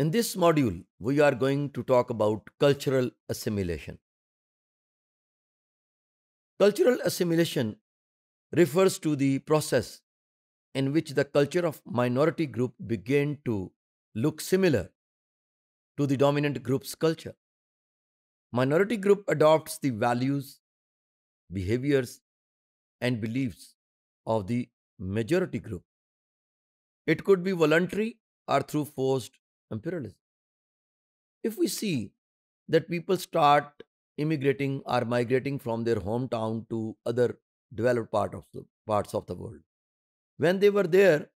In this module, we are going to talk about cultural assimilation. Cultural assimilation refers to the process in which the culture of minority group began to look similar to the dominant group's culture. Minority group adopts the values, behaviors, and beliefs of the majority group. It could be voluntary or through forced imperialism. If we see that people start immigrating or migrating from their hometown to other developed part of the, parts of the world, when they were there,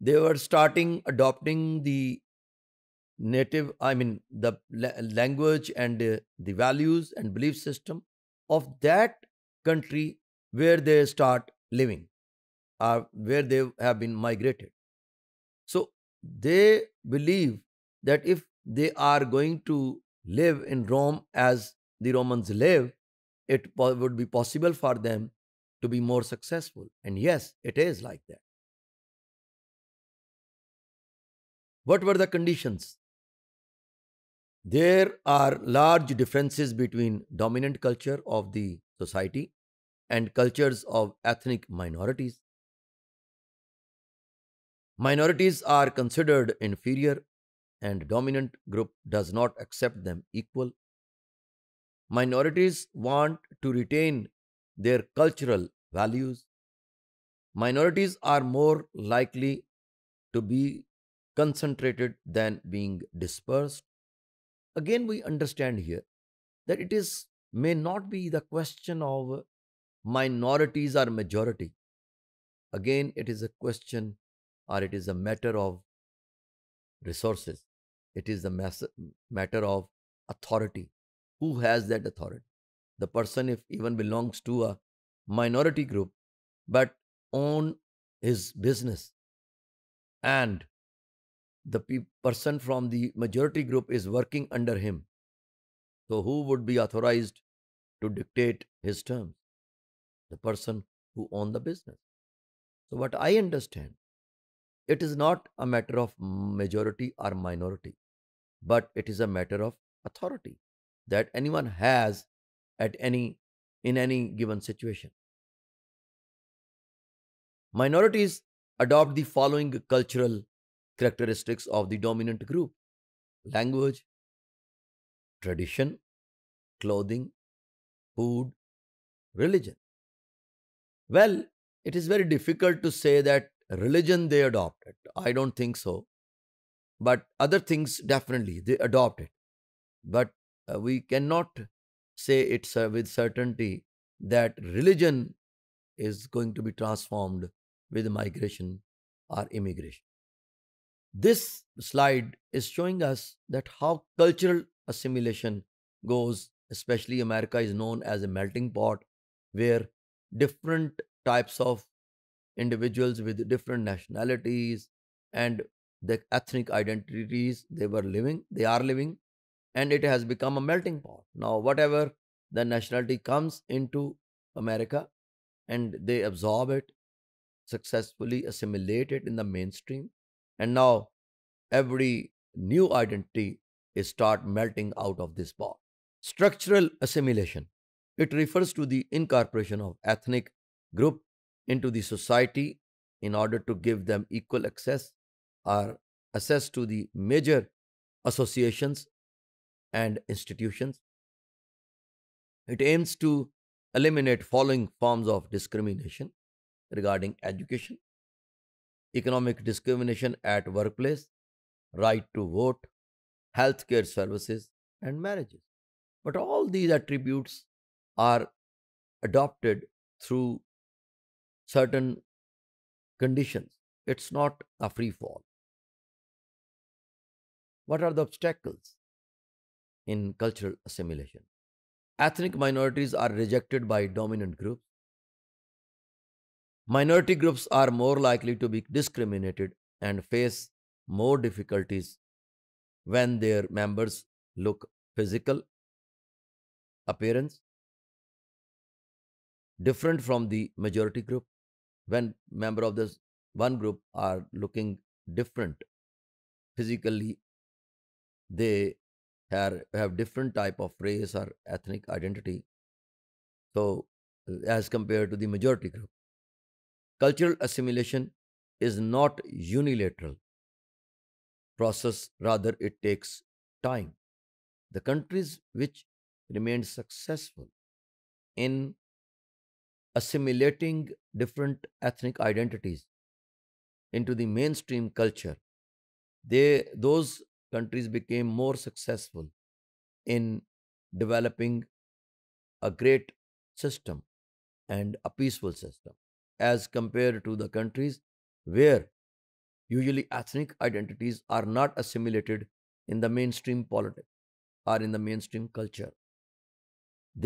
they were starting adopting the native, I mean, the language and uh, the values and belief system of that country where they start living or uh, where they have been migrated. So they believe that if they are going to live in Rome as the Romans live, it would be possible for them to be more successful. And yes, it is like that. What were the conditions? There are large differences between dominant culture of the society and cultures of ethnic minorities. Minorities are considered inferior and dominant group does not accept them equal. Minorities want to retain their cultural values. Minorities are more likely to be concentrated than being dispersed. Again, we understand here that it is may not be the question of minorities or majority. Again, it is a question or it is a matter of resources. It is the matter of authority. Who has that authority? The person, if even belongs to a minority group, but own his business, and the pe- person from the majority group is working under him. So, who would be authorized to dictate his terms? The person who own the business. So, what I understand, it is not a matter of majority or minority but it is a matter of authority that anyone has at any in any given situation. Minorities adopt the following cultural characteristics of the dominant group language, tradition, clothing, food, religion. Well, it is very difficult to say that religion they adopted. I don't think so. But other things, definitely, they adopt it. But uh, we cannot say it uh, with certainty that religion is going to be transformed with migration or immigration. This slide is showing us that how cultural assimilation goes, especially America is known as a melting pot where different types of individuals with different nationalities and the ethnic identities they were living, they are living, and it has become a melting pot. Now, whatever the nationality comes into America and they absorb it, successfully assimilate it in the mainstream, and now every new identity is start melting out of this pot. Structural assimilation. It refers to the incorporation of ethnic group into the society in order to give them equal access are assessed to the major associations and institutions. It aims to eliminate following forms of discrimination regarding education, economic discrimination at workplace, right to vote, healthcare services, and marriages. But all these attributes are adopted through certain conditions. It's not a free fall. What are the obstacles in cultural assimilation? Ethnic minorities are rejected by dominant groups. Minority groups are more likely to be discriminated and face more difficulties when their members look physical appearance different from the majority group when member of this one group are looking different physically they have have different type of race or ethnic identity so as compared to the majority group cultural assimilation is not unilateral process rather it takes time the countries which remained successful in assimilating different ethnic identities into the mainstream culture they those countries became more successful in developing a great system and a peaceful system as compared to the countries where usually ethnic identities are not assimilated in the mainstream politics or in the mainstream culture.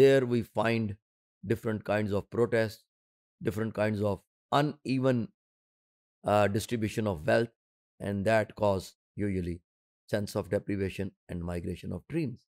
There we find different kinds of protests, different kinds of uneven uh, distribution of wealth, and that causes usually sense of deprivation and migration of dreams.